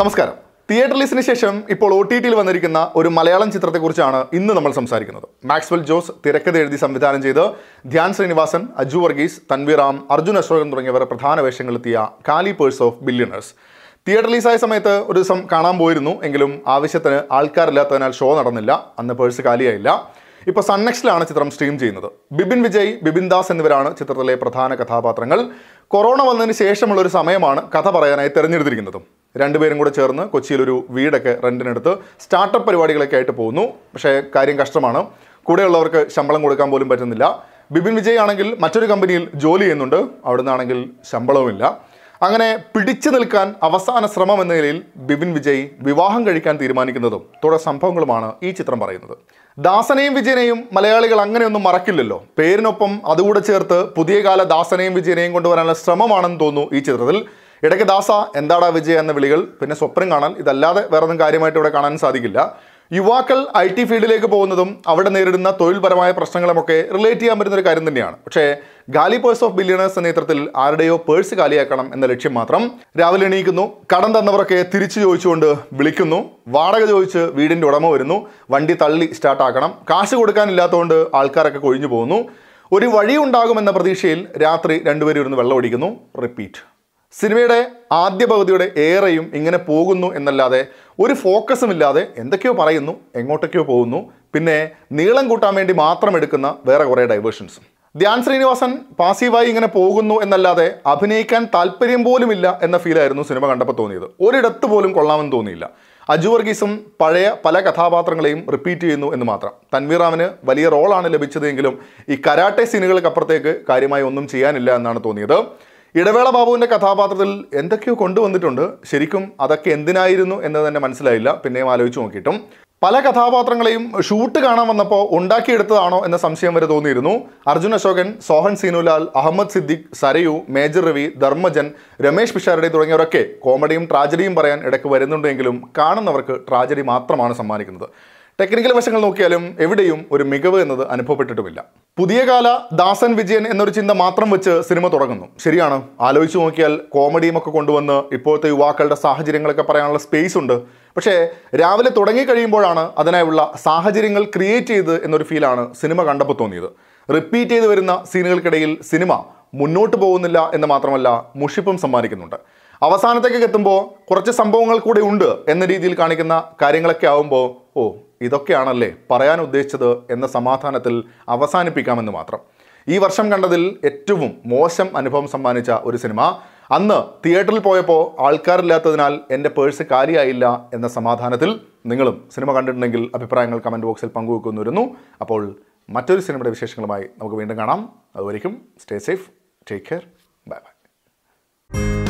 നമസ്കാരം തിയേറ്റർ ലിസ്റ്റിന് ശേഷം ഇപ്പോൾ ഒ ടി ടിയിൽ വന്നിരിക്കുന്ന ഒരു മലയാളം ചിത്രത്തെക്കുറിച്ചാണ് ഇന്ന് നമ്മൾ സംസാരിക്കുന്നത് മാക്സ്വൽ ജോസ് തിരക്കഥ എഴുതി സംവിധാനം ചെയ്ത് ധ്യാൻ ശ്രീനിവാസൻ അജു വർഗീസ് തൻവീറാം അർജുൻ അശോകൻ തുടങ്ങിയവർ പ്രധാന വേഷങ്ങളെത്തിയ കാലി പേഴ്സ് ഓഫ് ബില്യണേഴ്സ് തിയേറ്റർ റിലീസായ സമയത്ത് ഒരു ദിവസം കാണാൻ പോയിരുന്നു എങ്കിലും ആവശ്യത്തിന് ആൾക്കാരില്ലാത്തതിനാൽ ഷോ നടന്നില്ല അന്ന് പേഴ്സ് കാലിയായില്ല ഇപ്പോൾ സൺനെക്സിലാണ് ചിത്രം സ്ട്രീം ചെയ്യുന്നത് ബിബിൻ വിജയ് ബിബിൻ ദാസ് എന്നിവരാണ് ചിത്രത്തിലെ പ്രധാന കഥാപാത്രങ്ങൾ കൊറോണ വന്നതിന് ശേഷമുള്ള ഒരു സമയമാണ് കഥ പറയാനായി തിരഞ്ഞെടുത്തിരിക്കുന്നതും രണ്ടുപേരും കൂടെ ചേർന്ന് കൊച്ചിയിലൊരു വീടൊക്കെ റെൻറ്റിനെടുത്ത് സ്റ്റാർട്ടപ്പ് പരിപാടികളൊക്കെ ആയിട്ട് പോകുന്നു പക്ഷേ കാര്യം കഷ്ടമാണ് കൂടെയുള്ളവർക്ക് ശമ്പളം കൊടുക്കാൻ പോലും പറ്റുന്നില്ല ബിപിൻ വിജയ് ആണെങ്കിൽ മറ്റൊരു കമ്പനിയിൽ ജോലി ചെയ്യുന്നുണ്ട് അവിടെ നിന്നാണെങ്കിൽ ശമ്പളവുമില്ല അങ്ങനെ പിടിച്ചു നിൽക്കാൻ അവസാന ശ്രമം എന്ന നിലയിൽ ബിപിൻ വിജയ് വിവാഹം കഴിക്കാൻ തീരുമാനിക്കുന്നതും തുടർ സംഭവങ്ങളുമാണ് ഈ ചിത്രം പറയുന്നത് ദാസനെയും വിജയനെയും മലയാളികൾ അങ്ങനെയൊന്നും മറക്കില്ലല്ലോ പേരിനൊപ്പം അതുകൂടെ ചേർത്ത് പുതിയ കാല ദാസനെയും വിജയനെയും കൊണ്ടുവരാനുള്ള ശ്രമമാണെന്ന് തോന്നുന്നു ഈ ചിത്രത്തിൽ ഇടയ്ക്ക് ദാസ എന്താടാ വിജയ എന്ന വിളികൾ പിന്നെ സ്വപ്നം കാണാൻ ഇതല്ലാതെ വേറൊന്നും കാര്യമായിട്ട് ഇവിടെ കാണാൻ സാധിക്കില്ല യുവാക്കൾ ഐ ടി ഫീൽഡിലേക്ക് പോകുന്നതും അവിടെ നേരിടുന്ന തൊഴിൽപരമായ പ്രശ്നങ്ങളുമൊക്കെ റിലേറ്റ് ചെയ്യാൻ പറ്റുന്ന ഒരു കാര്യം തന്നെയാണ് പക്ഷേ ഗാലി പേഴ്സ് ഓഫ് ബില്യണേഴ്സ് എന്ന ചിത്രത്തിൽ ആരുടെയോ പേഴ്സ് കാലിയാക്കണം എന്ന ലക്ഷ്യം മാത്രം രാവിലെ എണീക്കുന്നു കടം തന്നവരൊക്കെ തിരിച്ചു ചോദിച്ചുകൊണ്ട് വിളിക്കുന്നു വാടക ചോദിച്ച് വീടിൻ്റെ ഉടമ വരുന്നു വണ്ടി തള്ളി സ്റ്റാർട്ടാക്കണം കാശ് കൊടുക്കാനില്ലാത്തതുകൊണ്ട് ആൾക്കാരൊക്കെ കൊഴിഞ്ഞു പോകുന്നു ഒരു വഴി ഉണ്ടാകുമെന്ന പ്രതീക്ഷയിൽ രാത്രി രണ്ടുപേരും ഇരുന്ന് വെള്ളം ഓടിക്കുന്നു റിപ്പീറ്റ് സിനിമയുടെ ആദ്യ പകുതിയുടെ ഏറെയും ഇങ്ങനെ പോകുന്നു എന്നല്ലാതെ ഒരു ഫോക്കസും ഇല്ലാതെ എന്തൊക്കെയോ പറയുന്നു എങ്ങോട്ടൊക്കെയോ പോകുന്നു പിന്നെ നീളം കൂട്ടാൻ വേണ്ടി മാത്രം എടുക്കുന്ന വേറെ കുറേ ഡൈവേഷൻസും ധ്യാൻ ശ്രീനിവാസൻ പാസീവായി ഇങ്ങനെ പോകുന്നു എന്നല്ലാതെ അഭിനയിക്കാൻ താല്പര്യം ഇല്ല എന്ന ഫീലായിരുന്നു സിനിമ കണ്ടപ്പോൾ തോന്നിയത് ഒരിടത്ത് പോലും കൊള്ളാമെന്ന് തോന്നിയില്ല അജു വർഗീസും പഴയ പല കഥാപാത്രങ്ങളെയും റിപ്പീറ്റ് ചെയ്യുന്നു എന്ന് മാത്രം തൻവീറാമിന് വലിയ റോളാണ് ലഭിച്ചതെങ്കിലും ഈ കരാട്ടെ സീനുകൾക്കപ്പുറത്തേക്ക് കാര്യമായി ഒന്നും ചെയ്യാനില്ല എന്നാണ് തോന്നിയത് ഇടവേള ബാബുവിൻ്റെ കഥാപാത്രത്തിൽ എന്തൊക്കെയോ കൊണ്ടുവന്നിട്ടുണ്ട് ശരിക്കും അതൊക്കെ എന്തിനായിരുന്നു എന്ന് തന്നെ മനസ്സിലായില്ല പിന്നെയും ആലോചിച്ച് നോക്കിയിട്ടും പല കഥാപാത്രങ്ങളെയും ഷൂട്ട് കാണാൻ വന്നപ്പോൾ ഉണ്ടാക്കിയെടുത്തതാണോ എന്ന സംശയം വരെ തോന്നിയിരുന്നു അർജുൻ അശോകൻ സോഹൻ സീനുലാൽ അഹമ്മദ് സിദ്ദിഖ് സരയു മേജർ രവി ധർമ്മജൻ രമേശ് പിഷാരടി തുടങ്ങിയവരൊക്കെ കോമഡിയും ട്രാജഡിയും പറയാൻ ഇടയ്ക്ക് വരുന്നുണ്ടെങ്കിലും കാണുന്നവർക്ക് ട്രാജഡി മാത്രമാണ് സമ്മാനിക്കുന്നത് ടെക്നിക്കൽ വശങ്ങൾ നോക്കിയാലും എവിടെയും ഒരു മികവ് എന്നത് അനുഭവപ്പെട്ടിട്ടുമില്ല പുതിയ കാല ദാസൻ വിജയൻ എന്നൊരു ചിന്ത മാത്രം വെച്ച് സിനിമ തുടങ്ങുന്നു ശരിയാണ് ആലോചിച്ച് നോക്കിയാൽ ഒക്കെ കൊണ്ടുവന്ന് ഇപ്പോഴത്തെ യുവാക്കളുടെ സാഹചര്യങ്ങളൊക്കെ പറയാനുള്ള സ്പേസ് ഉണ്ട് പക്ഷേ രാവിലെ തുടങ്ങി അതിനായുള്ള സാഹചര്യങ്ങൾ ക്രിയേറ്റ് ചെയ്ത് എന്നൊരു ഫീലാണ് സിനിമ കണ്ടപ്പോൾ തോന്നിയത് റിപ്പീറ്റ് ചെയ്ത് വരുന്ന സീനുകൾക്കിടയിൽ സിനിമ മുന്നോട്ട് പോകുന്നില്ല എന്ന് മാത്രമല്ല മുഷിപ്പും സമ്മാനിക്കുന്നുണ്ട് അവസാനത്തേക്ക് എത്തുമ്പോൾ കുറച്ച് സംഭവങ്ങൾ കൂടെ ഉണ്ട് എന്ന രീതിയിൽ കാണിക്കുന്ന കാര്യങ്ങളൊക്കെ ആവുമ്പോൾ ഓ ഇതൊക്കെയാണല്ലേ പറയാൻ ഉദ്ദേശിച്ചത് എന്ന സമാധാനത്തിൽ അവസാനിപ്പിക്കാമെന്ന് മാത്രം ഈ വർഷം കണ്ടതിൽ ഏറ്റവും മോശം അനുഭവം സമ്മാനിച്ച ഒരു സിനിമ അന്ന് തിയേറ്ററിൽ പോയപ്പോൾ ആൾക്കാരില്ലാത്തതിനാൽ എൻ്റെ പേഴ്സ് കാലിയായില്ല എന്ന സമാധാനത്തിൽ നിങ്ങളും സിനിമ കണ്ടിട്ടുണ്ടെങ്കിൽ അഭിപ്രായങ്ങൾ കമൻറ്റ് ബോക്സിൽ പങ്കുവെക്കുന്നിരുന്നു അപ്പോൾ മറ്റൊരു സിനിമയുടെ വിശേഷങ്ങളുമായി നമുക്ക് വീണ്ടും കാണാം അതുവരേക്കും stay safe take care bye by